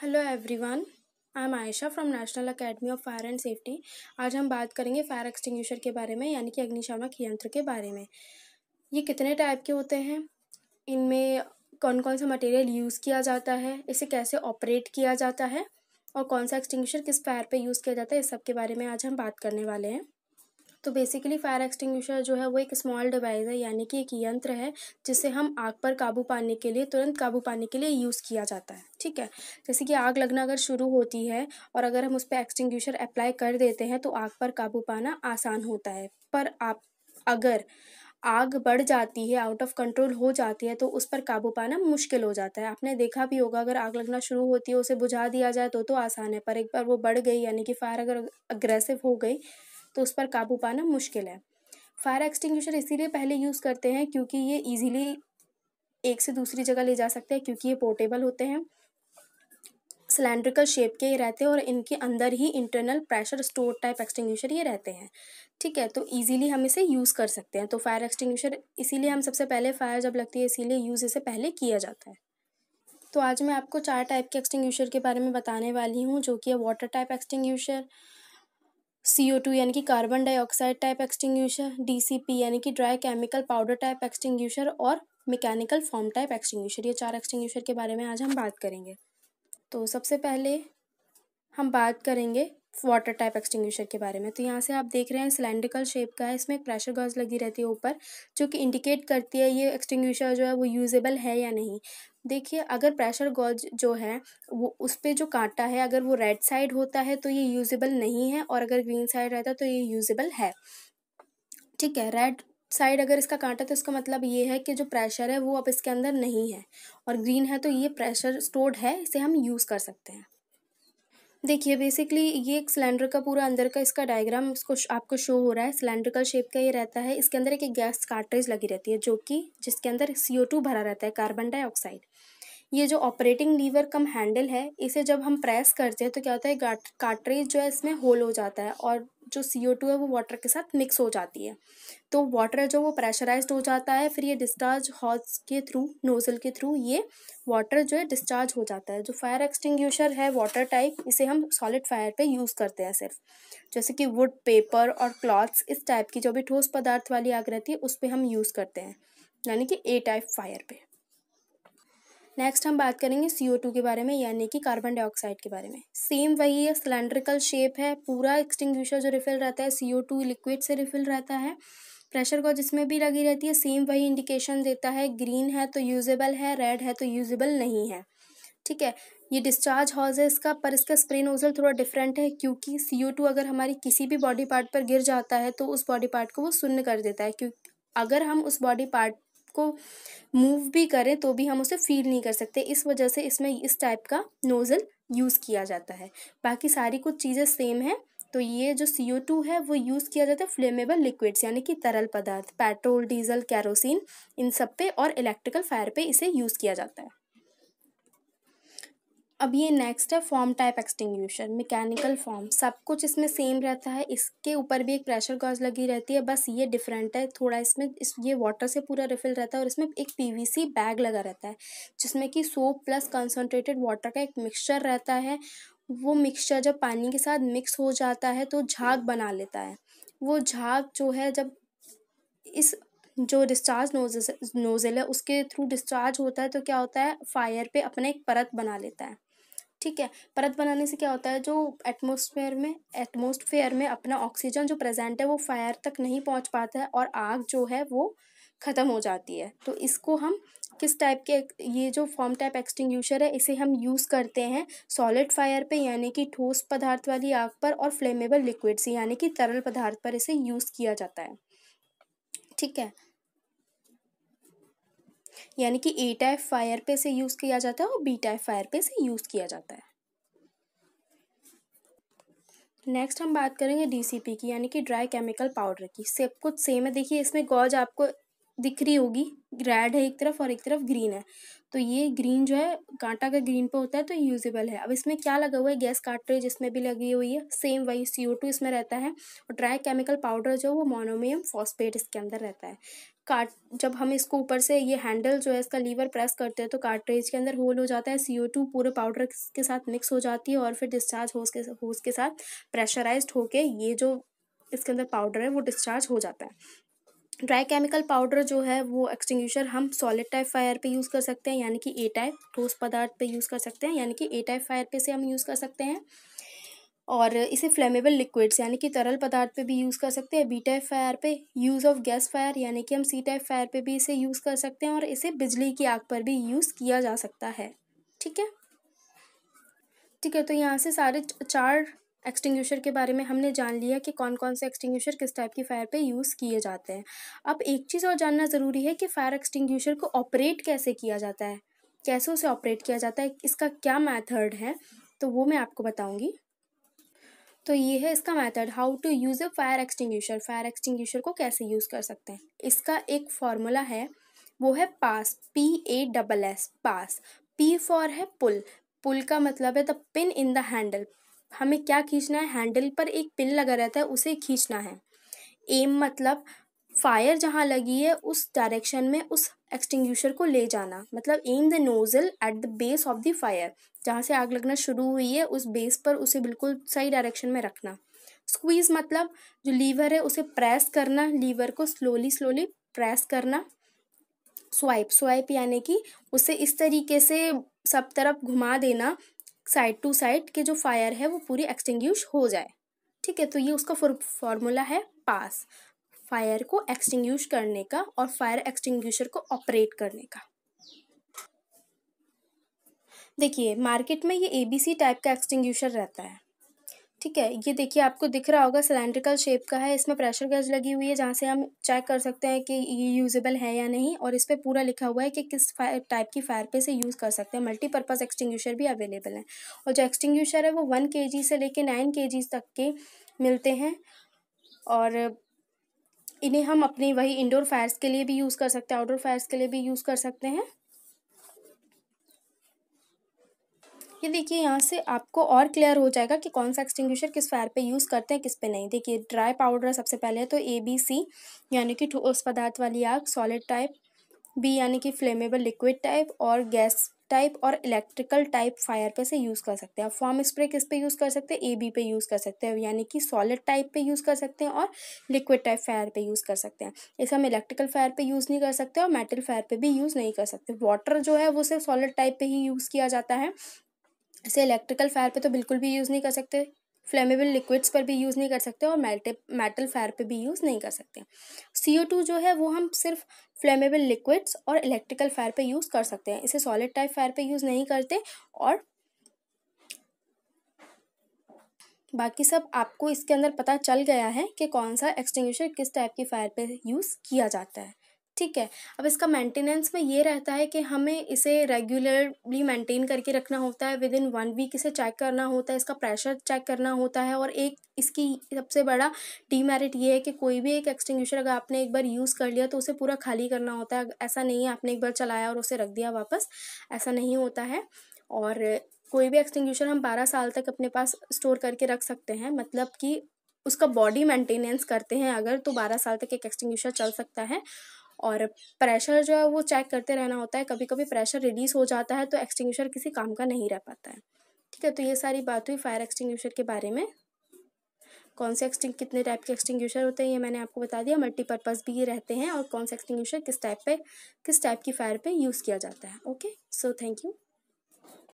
hello everyone I am Ayesha from national academy of fire and safety आज हम बात करेंगे फायर एक्सटिंग्विशर के बारे में यानी कि अग्निशामक यंत्र के बारे में ये कितने टाइप के होते हैं इनमें कौन कौन सा मटेरियल यूज़ किया जाता है इसे कैसे ऑपरेट किया जाता है और कौन सा एक्सटिंग्विशर किस फायर पे यूज़ किया जाता है इस सब के बारे में आज हम बात करने वाले हैं तो बेसिकली फायर एक्सटिंग्विशर जो है वो एक स्मॉल डिवाइस है यानी कि एक यंत्र है जिसे हम आग पर काबू पाने के लिए तुरंत काबू पाने के लिए यूज़ किया जाता है ठीक है जैसे कि आग लगना अगर शुरू होती है और अगर हम उस पर एक्सटिंग्विशर अप्लाई कर देते हैं तो आग पर काबू पाना आसान होता है पर आप अगर आग बढ़ जाती है आउट ऑफ कंट्रोल हो जाती है तो उस पर काबू पाना मुश्किल हो जाता है आपने देखा भी होगा अगर आग लगना शुरू होती है उसे बुझा दिया जाए तो तो आसान है पर एक बार वो बढ़ गई यानी कि फायर अगर अग्रेसिव हो गई तो उस पर काबू पाना मुश्किल है फायर एक्सटिंग्विशर इसीलिए पहले यूज़ करते हैं क्योंकि ये ईजिली एक से दूसरी जगह ले जा सकते हैं क्योंकि ये पोर्टेबल होते हैं सिलेंड्रिकल शेप के ये रहते हैं और इनके अंदर ही internal pressure store type extinguisher ये रहते हैं ठीक है तो इजीली हम इसे यूज़ कर सकते हैं तो फायर एक्सटिंग्विशर इसीलिए हम सबसे पहले फायर जब लगती है इसीलिए यूज़ इसे पहले किया जाता है तो आज मैं आपको चार टाइप के एक्सटिंग्विशर के बारे में बताने वाली हूँ जो कि है water type extinguisher C O two यानी कि carbon dioxide type extinguisher D C P यानी कि dry chemical powder type extinguisher और मैकेनिकल फॉर्म टाइप एक्सटिंग्यूशर ये चार एक्सटिंग्यूशर के बारे में आज हम बात करेंगे तो सबसे पहले हम बात करेंगे वाटर टाइप एक्सटिंग्विशर के बारे में तो यहाँ से आप देख रहे हैं सिलेंड्रिकल शेप का है इसमें एक प्रेशर गॉज लगी रहती है ऊपर जो कि इंडिकेट करती है ये एक्सटिंग्विशर जो है वो यूजेबल है या नहीं देखिए अगर प्रेशर गॉज जो है वो उस पर जो कांटा है अगर वो रेड साइड होता है तो ये यूजेबल नहीं है और अगर ग्रीन साइड रहता है तो ये यूजेबल है ठीक है रेड साइड अगर इसका कांटा तो इसका मतलब ये है कि जो प्रेशर है वो अब इसके अंदर नहीं है और ग्रीन है तो ये प्रेशर स्टोर्ड है इसे हम यूज़ कर सकते हैं देखिए बेसिकली ये एक सिलेंडर का पूरा अंदर का इसका डायग्राम इसको आपको शो हो रहा है सिलेंड्रिकल शेप का ये रहता है इसके अंदर एक गैस कार्ट्रेज लगी रहती है जो कि जिसके अंदर सी भरा रहता है कार्बन डाइऑक्साइड ये जो ऑपरेटिंग लीवर कम हैंडल है इसे जब हम प्रेस करते हैं तो क्या होता है कार्ट्रेज जो है इसमें होल हो जाता है और जो सी ओ टू है वो वाटर के साथ मिक्स हो जाती है तो वाटर जो वो प्रेशराइज हो जाता है फिर ये डिस्चार्ज हॉज के थ्रू नोज़ल के थ्रू ये वाटर जो है डिस्चार्ज हो जाता है जो फायर एक्सटिंग है वाटर टाइप इसे हम सॉलिड फायर पर यूज़ करते हैं सिर्फ जैसे कि वुड पेपर और क्लॉथ्स इस टाइप की जो भी ठोस पदार्थ वाली आग रहती है उस पर हम यूज़ करते हैं यानी कि ए टाइप फायर पर नेक्स्ट हम बात करेंगे सी ओ टू के बारे में यानी कि कार्बन डाइऑक्साइड के बारे में सेम वही है सिलेंड्रिकल शेप है पूरा एक्सटिंग्विशर जो रिफिल रहता है सी ओ टू लिक्विड से रिफिल रहता है प्रेशर को जिसमें भी लगी रहती है सेम वही इंडिकेशन देता है ग्रीन है तो यूजेबल है रेड है तो यूजेबल नहीं है ठीक है ये डिस्चार्ज हॉज है इसका पर इसका स्प्रे नोजल थोड़ा डिफरेंट है क्योंकि सी ओ टू अगर हमारी किसी भी बॉडी पार्ट पर गिर जाता है तो उस बॉडी पार्ट को वो सुन्न कर देता है क्योंकि अगर हम उस बॉडी पार्ट उसको मूव भी करें तो भी हम उसे फील नहीं कर सकते इस वजह से इसमें इस टाइप का नोज़ल यूज़ किया जाता है बाकी सारी कुछ चीज़ें सेम हैं तो ये जो सी ओ टू है वो यूज़ किया जाता है फ्लेमेबल लिक्विड्स यानी कि तरल पदार्थ पेट्रोल डीजल कैरोसिन इन सब पे और इलेक्ट्रिकल फायर पे इसे यूज़ किया जाता है अब ये नेक्स्ट है foam type extinguisher mechanical foam सब कुछ इसमें सेम रहता है इसके ऊपर भी एक प्रेशर गॉज लगी रहती है बस ये डिफरेंट है थोड़ा इसमें इस ये वाटर से पूरा रिफिल रहता है और इसमें एक पीवीसी बैग लगा रहता है जिसमें कि सोप प्लस कंसनट्रेटेड वाटर का एक मिक्सचर रहता है वो मिक्सचर जब पानी के साथ मिक्स हो जाता है तो झाग बना लेता है वो झाग जो है जब इस जो डिस्चार्ज नोजल नोज़ल है उसके थ्रू डिस्चार्ज होता है तो क्या होता है फायर पे अपने एक परत बना लेता है ठीक है परत बनाने से क्या होता है जो एटमोसफेयर में एटमोसफेयर में अपना ऑक्सीजन जो प्रेजेंट है वो फायर तक नहीं पहुंच पाता है और आग जो है वो ख़त्म हो जाती है तो इसको हम किस टाइप के ये जो फॉर्म टाइप एक्सटिंग्यूशर है इसे हम यूज़ करते हैं सॉलिड फायर पे यानी कि ठोस पदार्थ वाली आग पर और फ्लेमेबल लिक्विड्स यानी कि तरल पदार्थ पर इसे यूज़ किया जाता है ठीक है यानी कि ए टाइप फायर पे से यूज़ किया जाता है और बी टाइप फायर पे से यूज़ किया जाता है नेक्स्ट हम बात करेंगे डीसीपी की यानी कि ड्राई केमिकल पाउडर की सब कुछ सेम है देखिए इसमें गौज आपको दिख रही होगी रेड है एक तरफ और एक तरफ ग्रीन है तो ये ग्रीन जो है कांटा का ग्रीन पे होता है तो यूजेबल है अब इसमें क्या लगा हुआ है गैस काटरेज इसमें भी लगी हुई है सेम वही सी ओ टू इसमें रहता है और ड्राई केमिकल पाउडर जो है वो मोनोमियम फॉस्फेट इसके अंदर रहता है काट जब हम इसको ऊपर से ये हैंडल जो है इसका लीवर प्रेस करते हैं तो कार्ट्रेज के अंदर होल हो जाता है सी ओ टू पूरे पाउडर के साथ मिक्स हो जाती है और फिर डिस्चार्ज होस के होस के साथ प्रेशराइज होके ये जो इसके अंदर पाउडर है वो डिस्चार्ज हो जाता है ड्राई केमिकल पाउडर जो है वो एक्सटिंग्विशर हम सॉलिड टाइप फायर पे यूज़ कर सकते हैं यानी कि ए टाइप ठोस पदार्थ पे यूज़ कर सकते हैं यानी कि ए टाइप फायर पे से हम यूज़ कर सकते हैं और इसे फ्लेमेबल लिक्विड्स यानी कि तरल पदार्थ पे भी यूज़ कर सकते हैं बी टाइप फायर पे यूज़ ऑफ गैस फायर यानी कि हम सी टाइप फायर पे भी इसे यूज़ कर सकते हैं और इसे बिजली की आग पर भी यूज़ किया जा सकता है ठीक है ठीक है तो यहाँ से सारे चार एक्सटिंग्यूशर के बारे में हमने जान लिया कि कौन कौन से एक्सटिंग्यूशर किस टाइप की फायर पे यूज़ किए जाते हैं अब एक चीज़ और जानना ज़रूरी है कि फायर एक्सटिंग्यूशर को ऑपरेट कैसे किया जाता है कैसे उसे ऑपरेट किया जाता है इसका क्या मेथड है तो वो मैं आपको बताऊंगी तो ये है इसका method how to use a fire extinguisher fire extinguisher को कैसे यूज़ कर सकते हैं इसका एक फॉर्मूला है वो है pass P A double S pass P for है पुल पुल का मतलब है the pin in the handle हमें क्या खींचना है हैंडल पर एक पिन लगा रहता है उसे खींचना है एम मतलब फायर जहाँ लगी है उस डायरेक्शन में उस एक्सटिंग को ले जाना मतलब aim the nozzle at the base of the fire जहाँ से आग लगना शुरू हुई है उस बेस पर उसे बिल्कुल सही डायरेक्शन में रखना स्क्वीज़ मतलब जो लीवर है उसे प्रेस करना लीवर को स्लोली स्लोली प्रेस करना स्वाइप स्वाइप यानी कि उसे इस तरीके से सब तरफ घुमा देना साइड टू साइड के जो फायर है वो पूरी एक्सटिंग हो जाए ठीक है तो ये उसका फॉर्मूला है पास फायर को एक्सटिंग्विश करने का और फायर एक्सटिंग्विशर को ऑपरेट करने का देखिए मार्केट में ये एबीसी टाइप का एक्सटिंग्विशर रहता है ठीक है ये देखिए आपको दिख रहा होगा सिलेंड्रिकल शेप का है इसमें प्रेशर गज लगी हुई है जहाँ से हम चेक कर सकते हैं कि ये यूजेबल है या नहीं और इस पर पूरा लिखा हुआ है कि किस टाइप की फायर पे से यूज़ कर सकते हैं मल्टीपर्पज़ एक्सटिंग्विशर भी अवेलेबल है और जो एक्सटिंग्विशर है वो वन के से लेकर नाइन के तक के मिलते हैं और इन्हें हम अपने वही इंडोर फायर्स के लिए भी यूज़ कर सकते हैं आउटडोर फायर्स के लिए भी यूज़ कर सकते हैं ये देखिए यहाँ से आपको और क्लियर हो जाएगा कि कौन सा एक्सटिंग्विशर किस फायर पे यूज़ करते हैं किस पे नहीं देखिए ड्राई पाउडर सबसे पहले तो ए बी सी यानी कि ठोस पदार्थ वाली आग सॉलिड टाइप बी यानी कि फ्लेमेबल लिक्विड टाइप और गैस टाइप और इलेक्ट्रिकल टाइप फायर पे से यूज़ कर सकते हैं आप फॉर्म स्प्रे किस पे यूज़ कर सकते हैं ए बी पे यूज़ कर सकते हैं यानी कि सॉलिड टाइप पे यूज़ कर सकते हैं और लिक्विड टाइप फायर पे यूज़ कर सकते हैं इसे हम इलेक्ट्रिकल फायर पे यूज़ नहीं कर सकते और मेटल फायर पे भी यूज़ नहीं कर सकते वाटर जो है वो सिर्फ सॉलिड टाइप पर ही यूज़ किया जाता है इसे इलेक्ट्रिकल फायर पर तो बिल्कुल भी यूज़ नहीं कर सकते फ्लेमेबल लिक्विड्स पर भी यूज़ नहीं कर सकते और मेल्टे मेटल फायर पे भी यूज़ नहीं कर सकते सी ओ टू जो है वो हम सिर्फ फ्लेमेबल लिक्विड्स और इलेक्ट्रिकल फायर पे यूज़ कर सकते हैं इसे सॉलिड टाइप फायर पे यूज़ नहीं करते और बाकी सब आपको इसके अंदर पता चल गया है कि कौन सा एक्सटिंग्विशर किस टाइप की फायर पे यूज़ किया जाता है ठीक है अब इसका मेंटेनेंस में ये रहता है कि हमें इसे रेगुलरली मेंटेन करके रखना होता है विद इन वन वीक इसे चेक करना होता है इसका प्रेशर चेक करना होता है और एक इसकी सबसे बड़ा डीमेरिट ये है कि कोई भी एक एक्सटिंग्विशर अगर आपने एक बार यूज़ कर लिया तो उसे पूरा खाली करना होता है ऐसा नहीं है आपने एक बार चलाया और उसे रख दिया वापस ऐसा नहीं होता है और कोई भी एक्सटिंग्विशर हम बारह साल तक अपने पास स्टोर करके रख सकते हैं मतलब कि उसका बॉडी मेंटेनेंस करते हैं अगर तो बारह साल तक एक एक्सटिंग्विशर चल सकता है और प्रेशर जो है वो चेक करते रहना होता है कभी कभी प्रेशर रिलीज़ हो जाता है तो एक्सटिंग्विशर किसी काम का नहीं रह पाता है ठीक है तो ये सारी बात हुई फायर एक्सटिंग्विशर के बारे में कौन से एक्सटिंग कितने टाइप के एक्सटिंग्विशर होते हैं ये मैंने आपको बता दिया मल्टीपर्पज़ भी रहते हैं और कौन से एक्सटिंग्विशर किस टाइप पे किस टाइप की फायर पर यूज़ किया जाता है ओके सो थैंक यू